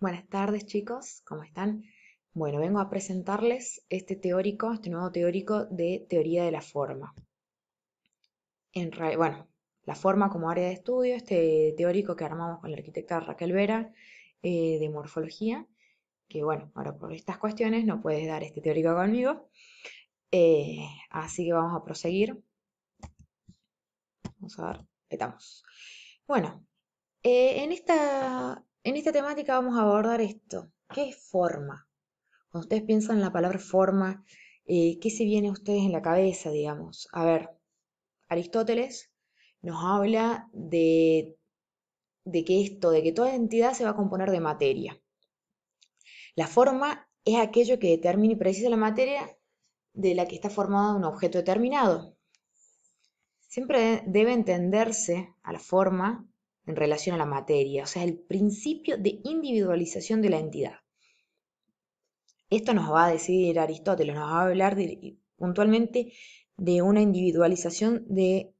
Buenas tardes chicos, ¿cómo están? Bueno, vengo a presentarles este teórico, este nuevo teórico de teoría de la forma. En bueno, la forma como área de estudio, este teórico que armamos con la arquitecta Raquel Vera eh, de morfología, que bueno, ahora por estas cuestiones no puedes dar este teórico conmigo, eh, así que vamos a proseguir. Vamos a ver, estamos. Bueno, eh, en esta en esta temática vamos a abordar esto. ¿Qué es forma? Cuando ustedes piensan en la palabra forma, eh, ¿qué se viene a ustedes en la cabeza, digamos? A ver, Aristóteles nos habla de, de que esto, de que toda entidad se va a componer de materia. La forma es aquello que determina y precisa la materia de la que está formada un objeto determinado. Siempre debe entenderse a la forma en relación a la materia, o sea, el principio de individualización de la entidad. Esto nos va a decir Aristóteles, nos va a hablar puntualmente de una individualización de,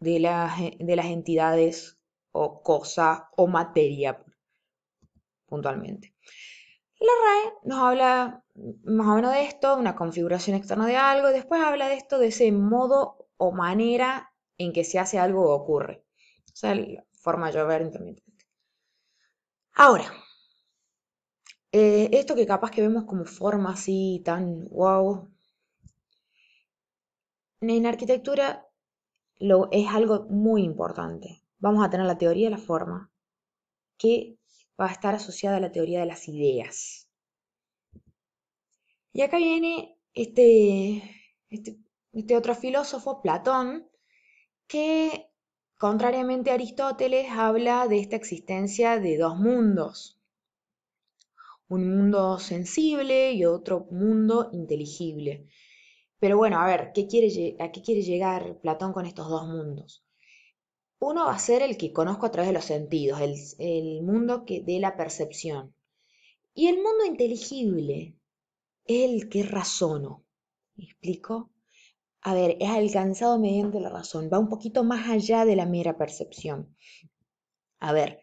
las, de las entidades o cosa o materia, puntualmente. La RAE nos habla más o menos de esto, una configuración externa de algo, después habla de esto, de ese modo o manera en que se hace algo o ocurre. O sea, forma llover intermitente. Ahora, eh, esto que capaz que vemos como forma así tan wow, en arquitectura lo, es algo muy importante. Vamos a tener la teoría de la forma, que va a estar asociada a la teoría de las ideas. Y acá viene este, este, este otro filósofo, Platón, que Contrariamente a Aristóteles, habla de esta existencia de dos mundos, un mundo sensible y otro mundo inteligible. Pero bueno, a ver, ¿qué quiere, ¿a qué quiere llegar Platón con estos dos mundos? Uno va a ser el que conozco a través de los sentidos, el, mundo que, de la percepción. Y el mundo inteligible el que razono. ¿Me explico? a ver, es alcanzado mediante la razón, va un poquito más allá de la mera percepción. A ver,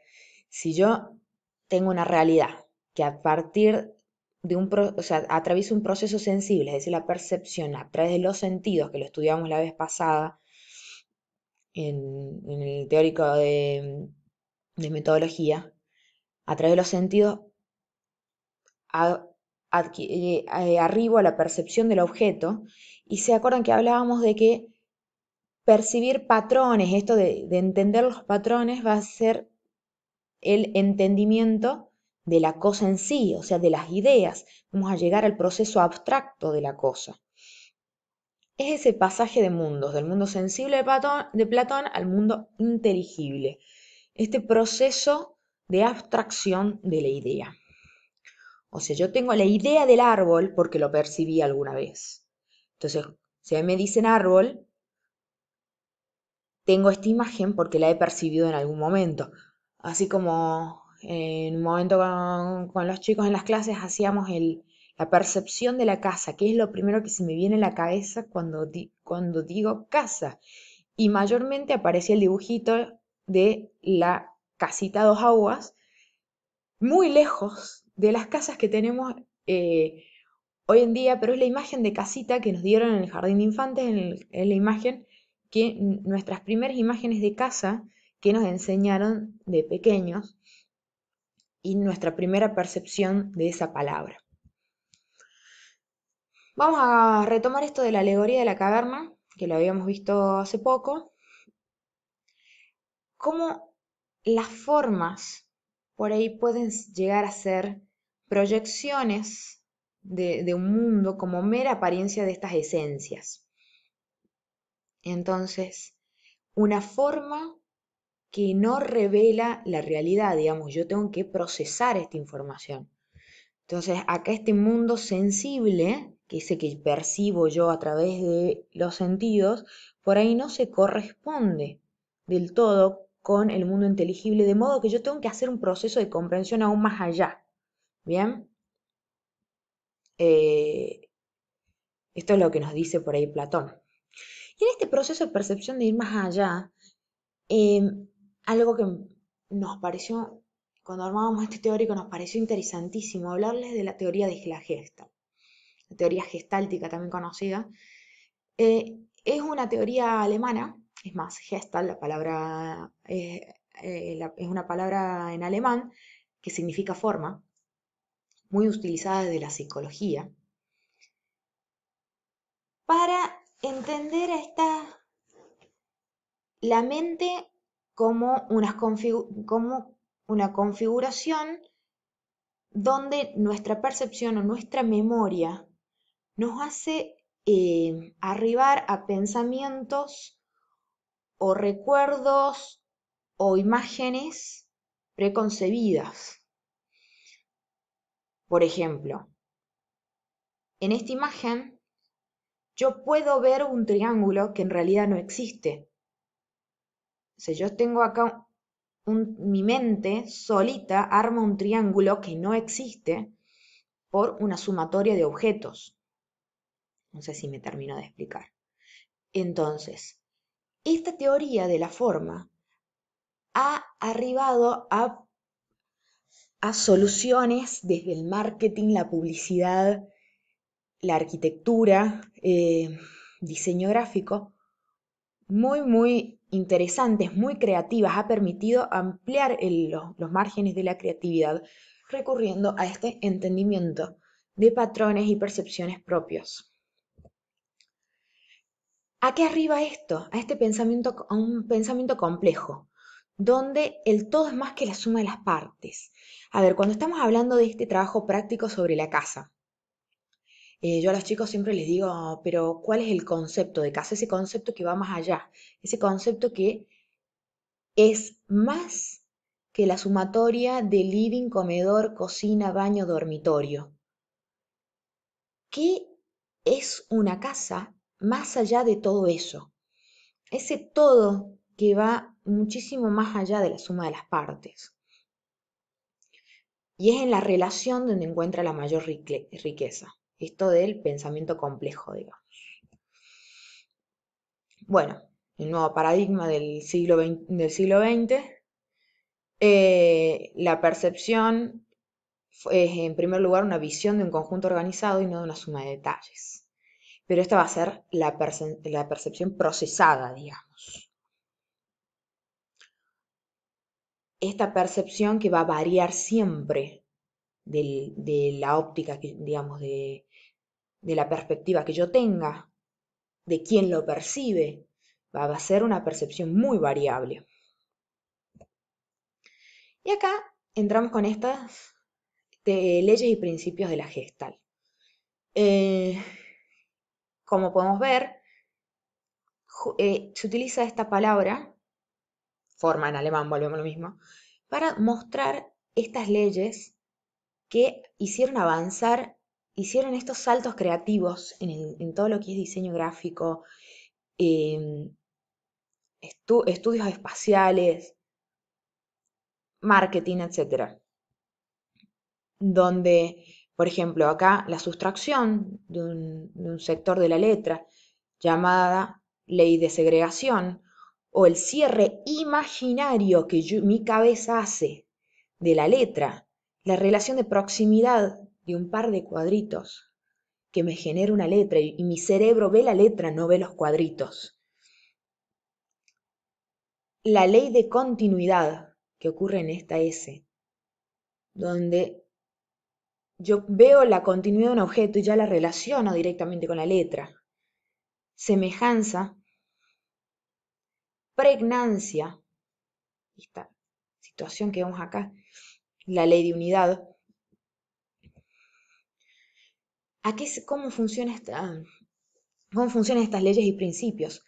si yo tengo una realidad que a partir de un, o sea, atraviesa un proceso sensible, es decir, la percepción a través de los sentidos, que lo estudiamos la vez pasada en, el teórico de, metodología, a través de los sentidos eh, eh, arribo a la percepción del objeto y se acuerdan que hablábamos de que percibir patrones, esto de, entender los patrones va a ser el entendimiento de la cosa en sí, o sea, de las ideas. Vamos a llegar al proceso abstracto de la cosa. Es ese pasaje de mundos, del mundo sensible de Platón, al mundo inteligible. Este proceso de abstracción de la idea. O sea, yo tengo la idea del árbol porque lo percibí alguna vez. Entonces, si a mí me dicen árbol, tengo esta imagen porque la he percibido en algún momento. Así como eh, en un momento con, los chicos en las clases hacíamos el, la percepción de la casa, que es lo primero que se me viene a la cabeza cuando, digo casa. Y mayormente aparecía el dibujito de la casita dos aguas, muy lejos de las casas que tenemos eh, hoy en día, pero es la imagen de casita que nos dieron en el jardín de infantes, es la imagen que nuestras primeras imágenes de casa que nos enseñaron de pequeños y nuestra primera percepción de esa palabra. Vamos a retomar esto de la alegoría de la caverna, que lo habíamos visto hace poco, cómo las formas por ahí pueden llegar a ser proyecciones de, un mundo como mera apariencia de estas esencias. Entonces, una forma que no revela la realidad, digamos, yo tengo que procesar esta información. Entonces, acá este mundo sensible, que el que percibo yo a través de los sentidos, por ahí no se corresponde del todo con el mundo inteligible, de modo que yo tengo que hacer un proceso de comprensión aún más allá. ¿Bien? Eh, esto es lo que nos dice por ahí Platón. Y en este proceso de percepción de ir más allá, em, algo que nos pareció, cuando armábamos este teórico, nos pareció interesantísimo hablarles de la teoría de la gesta, la teoría gestáltica también conocida. Eh, es una teoría alemana, es más, gestal, la palabra eh, es una palabra en alemán que significa forma, muy utilizada de la psicología, para entender a esta, la mente como, como una configuración donde nuestra percepción o nuestra memoria nos hace eh, arribar a pensamientos o recuerdos o imágenes preconcebidas. Por ejemplo, en esta imagen yo puedo ver un triángulo que en realidad no existe. O sea, yo tengo acá mi mente solita arma un triángulo que no existe por una sumatoria de objetos. No sé si me termino de explicar. Entonces, esta teoría de la forma ha arribado a soluciones desde el marketing, la publicidad, la arquitectura, eh, diseño gráfico, muy, muy interesantes, muy creativas. Ha permitido ampliar los, los márgenes de la creatividad recurriendo a este entendimiento de patrones y percepciones propios. ¿A qué arriba esto? A este pensamiento, a un pensamiento complejo, donde el todo es más que la suma de las partes. A ver, cuando estamos hablando de este trabajo práctico sobre la casa, eh, yo a los chicos siempre les digo, pero ¿cuál es el concepto de casa? Ese concepto que va más allá, ese concepto que es más que la sumatoria de living, comedor, cocina, baño, dormitorio. ¿Qué es una casa más allá de todo eso? Ese todo que va muchísimo más allá de la suma de las partes. Y es en la relación donde encuentra la mayor riqueza. Esto del pensamiento complejo, digamos. Bueno, el nuevo paradigma del siglo XX, del siglo eh, la percepción es en primer lugar una visión de un conjunto organizado y no de una suma de detalles. Pero esta va a ser la percepción procesada, digamos. esta percepción que va a variar siempre de la óptica, que, digamos, de, la perspectiva que yo tenga, de quién lo percibe, va a ser una percepción muy variable. Y acá entramos con estas leyes y principios de la gestal. Eh, como podemos ver, eh, se utiliza esta palabra forma en alemán, volvemos a lo mismo, para mostrar estas leyes que hicieron avanzar, hicieron estos saltos creativos en, todo lo que es diseño gráfico, em, estudios espaciales, marketing, etc. Donde, por ejemplo, acá la sustracción de un sector de la letra llamada ley de segregación, o el cierre imaginario que mi cabeza hace de la letra, la relación de proximidad de un par de cuadritos que me genera una letra y mi cerebro ve la letra, no ve los cuadritos. La ley de continuidad que ocurre en esta S, donde yo veo la continuidad de un objeto y ya la relaciono directamente con la letra. Semejanza pregnancia, esta situación que vemos acá, la ley de unidad, cómo, ¿cómo funcionan estas leyes y principios?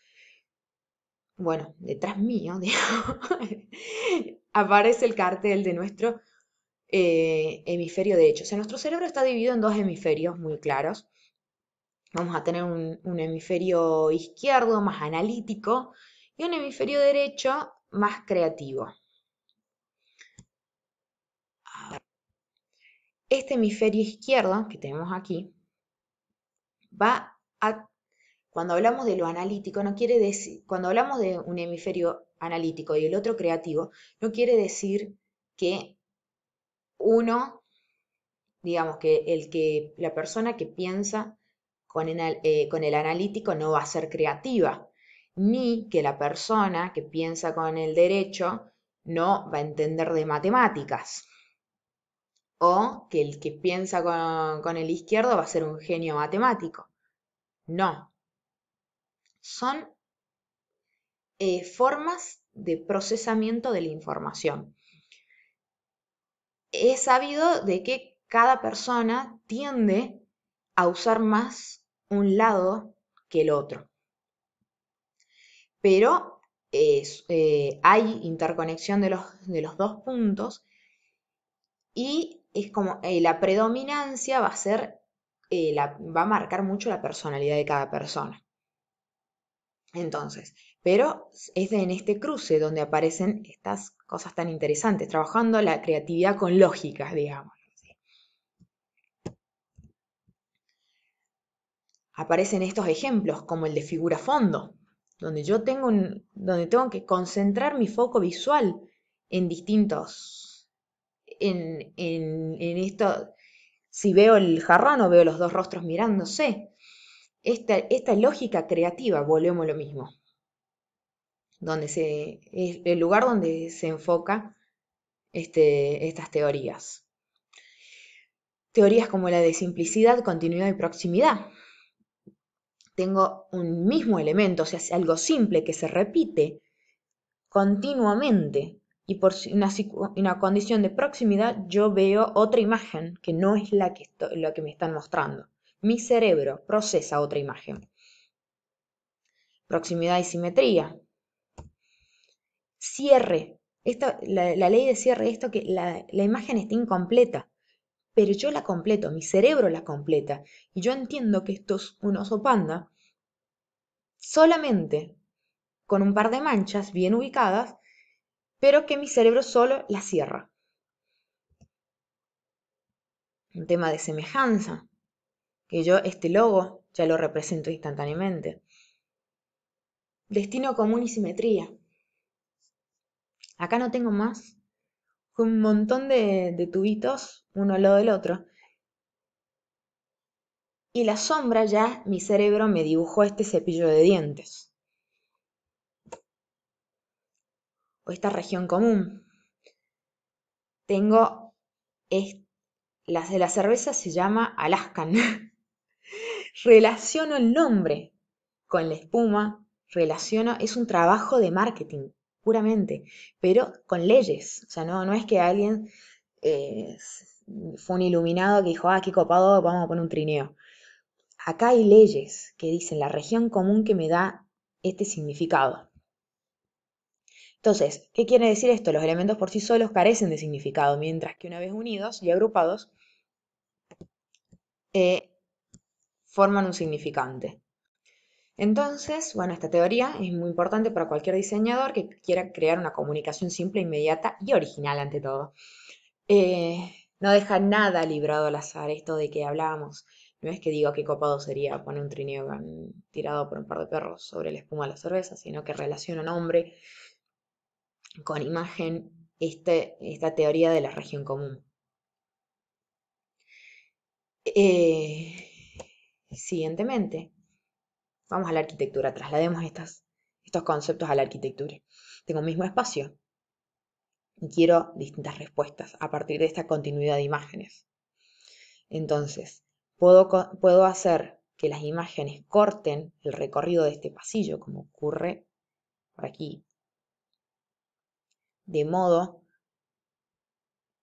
Bueno, detrás mío, aparece el cartel de nuestro eh, hemisferio De O nuestro cerebro está dividido en dos hemisferios muy claros. Vamos a tener un hemisferio izquierdo más analítico y un hemisferio derecho más creativo. Este hemisferio izquierdo que tenemos aquí va a, cuando hablamos de lo analítico, no quiere decir, cuando hablamos de un hemisferio analítico y el otro creativo, no quiere decir que uno, digamos que el que la persona que piensa con el eh, analítico no va a ser creativa, ni que la persona que piensa con el derecho no va a entender de matemáticas. O que el que piensa con, el izquierdo va a ser un genio matemático. No. Son eh, formas de procesamiento de la información. Es sabido de que cada persona tiende a usar más un lado que el otro pero eh, hay interconexión de los, dos puntos y es como eh, la predominancia va a ser, eh, la, va a marcar mucho la personalidad de cada persona. Entonces, pero es en este cruce donde aparecen estas cosas tan interesantes, trabajando la creatividad con lógicas digamos. aparecen estos ejemplos, como el de figura fondo, donde yo tengo, donde tengo que concentrar mi foco visual en distintos, en, en, en esto, si veo el jarrón o veo los dos rostros mirándose, esta, esta lógica creativa, volvemos a lo mismo, donde se, es el lugar donde se enfoca este, estas teorías. Teorías como la de simplicidad, continuidad y proximidad, tengo un mismo elemento, o sea, algo simple que se repite continuamente y por una, condición de proximidad yo veo otra imagen que no es la que, que me están mostrando. Mi cerebro procesa otra imagen. Proximidad y simetría. Cierre. la, ley de cierre, esto que la imagen está incompleta pero yo la completo, mi cerebro la completa. Y yo entiendo que esto es un oso panda solamente con un par de manchas bien ubicadas, pero que mi cerebro solo la cierra. Un tema de semejanza, que yo este logo ya lo represento instantáneamente. Destino común y simetría. Acá no tengo más un montón de, tubitos uno al lado del otro. Y la sombra ya, mi cerebro me dibujó este cepillo de dientes. O esta región común. Tengo... las de la cerveza se llama Alaskan. relaciono el nombre con la espuma, relaciono... Es un trabajo de marketing puramente, pero con leyes. O sea, no, no es que alguien eh, fue un iluminado que dijo, ah, qué copado, vamos a poner un trineo. Acá hay leyes que dicen la región común que me da este significado. Entonces, ¿qué quiere decir esto? Los elementos por sí solos carecen de significado, mientras que una vez unidos y agrupados, eh, forman un significante. Entonces, bueno, esta teoría es muy importante para cualquier diseñador que quiera crear una comunicación simple, inmediata y original ante todo. Eh, no deja nada librado al azar esto de que hablábamos. No es que diga qué copado sería poner un trineo tirado por un par de perros sobre la espuma de la cerveza, sino que relaciona nombre con imagen este, esta teoría de la región común. Eh, siguientemente, Vamos a la arquitectura, traslademos estos conceptos a la arquitectura. Tengo el mismo espacio y quiero distintas respuestas a partir de esta continuidad de imágenes. Entonces, puedo, hacer que las imágenes corten el recorrido de este pasillo, como ocurre por aquí. De modo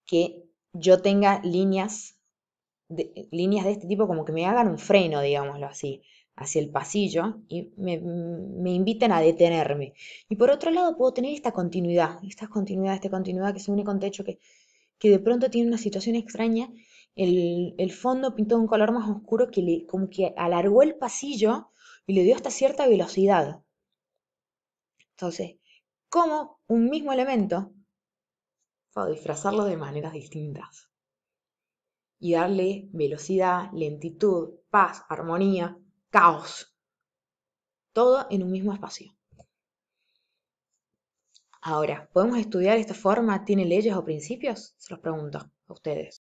que yo tenga líneas de este tipo como que me hagan un freno, digámoslo así hacia el pasillo y me, me, invitan a detenerme. Y por otro lado puedo tener esta continuidad, esta continuidad, esta continuidad que se une con techo, que, que de pronto tiene una situación extraña, el, el fondo pintó un color más oscuro que le, como que alargó el pasillo y le dio hasta cierta velocidad. Entonces, ¿cómo un mismo elemento puedo disfrazarlo de maneras distintas? Y darle velocidad, lentitud, paz, armonía, caos. Todo en un mismo espacio. Ahora, ¿podemos estudiar esta forma? ¿Tiene leyes o principios? Se los pregunto a ustedes.